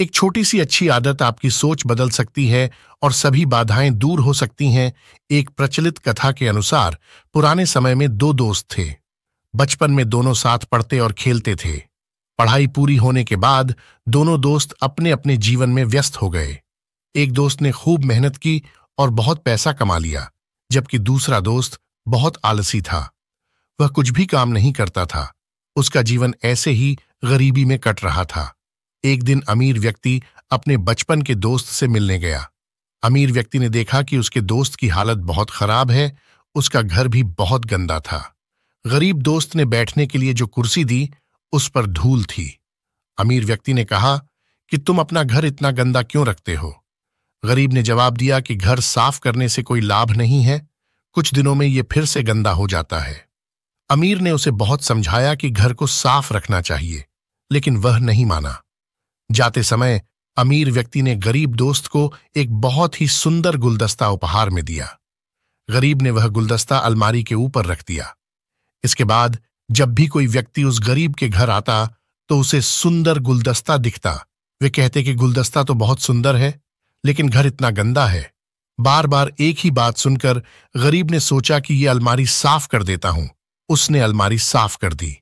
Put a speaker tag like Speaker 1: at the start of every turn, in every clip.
Speaker 1: एक छोटी सी अच्छी आदत आपकी सोच बदल सकती है और सभी बाधाएं दूर हो सकती हैं एक प्रचलित कथा के अनुसार पुराने समय में दो दोस्त थे बचपन में दोनों साथ पढ़ते और खेलते थे पढ़ाई पूरी होने के बाद दोनों दोस्त अपने अपने जीवन में व्यस्त हो गए एक दोस्त ने खूब मेहनत की और बहुत पैसा कमा लिया जबकि दूसरा दोस्त बहुत आलसी था वह कुछ भी काम नहीं करता था उसका जीवन ऐसे ही गरीबी में कट रहा था एक दिन अमीर व्यक्ति अपने बचपन के दोस्त से मिलने गया अमीर व्यक्ति ने देखा कि उसके दोस्त की हालत बहुत खराब है उसका घर भी बहुत गंदा था गरीब दोस्त ने बैठने के लिए जो कुर्सी दी उस पर धूल थी अमीर व्यक्ति ने कहा कि तुम अपना घर इतना गंदा क्यों रखते हो गरीब ने जवाब दिया कि घर साफ करने से कोई लाभ नहीं है कुछ दिनों में ये फिर से गंदा हो जाता है अमीर ने उसे बहुत समझाया कि घर को साफ रखना चाहिए लेकिन वह नहीं माना जाते समय अमीर व्यक्ति ने गरीब दोस्त को एक बहुत ही सुंदर गुलदस्ता उपहार में दिया गरीब ने वह गुलदस्ता अलमारी के ऊपर रख दिया इसके बाद जब भी कोई व्यक्ति उस गरीब के घर आता तो उसे सुंदर गुलदस्ता दिखता वे कहते कि गुलदस्ता तो बहुत सुंदर है लेकिन घर इतना गंदा है बार बार एक ही बात सुनकर गरीब ने सोचा कि ये अलमारी साफ कर देता हूं उसने अलमारी साफ कर दी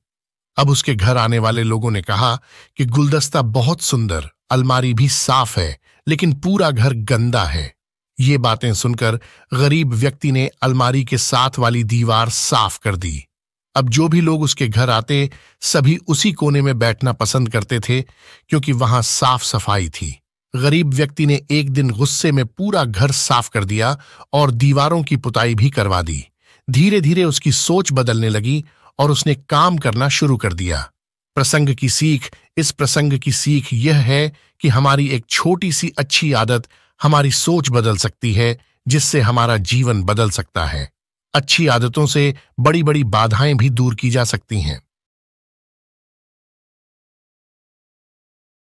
Speaker 1: अब उसके घर आने वाले लोगों ने कहा कि गुलदस्ता बहुत सुंदर अलमारी भी साफ है लेकिन पूरा घर गंदा है ये बातें सुनकर गरीब व्यक्ति ने अलमारी के साथ वाली दीवार साफ कर दी अब जो भी लोग उसके घर आते सभी उसी कोने में बैठना पसंद करते थे क्योंकि वहां साफ सफाई थी गरीब व्यक्ति ने एक दिन गुस्से में पूरा घर साफ कर दिया और दीवारों की पुताई भी करवा दी धीरे धीरे उसकी सोच बदलने लगी और उसने काम करना शुरू कर दिया प्रसंग की सीख इस प्रसंग की सीख यह है कि हमारी एक छोटी सी अच्छी आदत हमारी सोच बदल सकती है जिससे हमारा जीवन बदल सकता है अच्छी आदतों से बड़ी बड़ी बाधाएं भी दूर की जा सकती हैं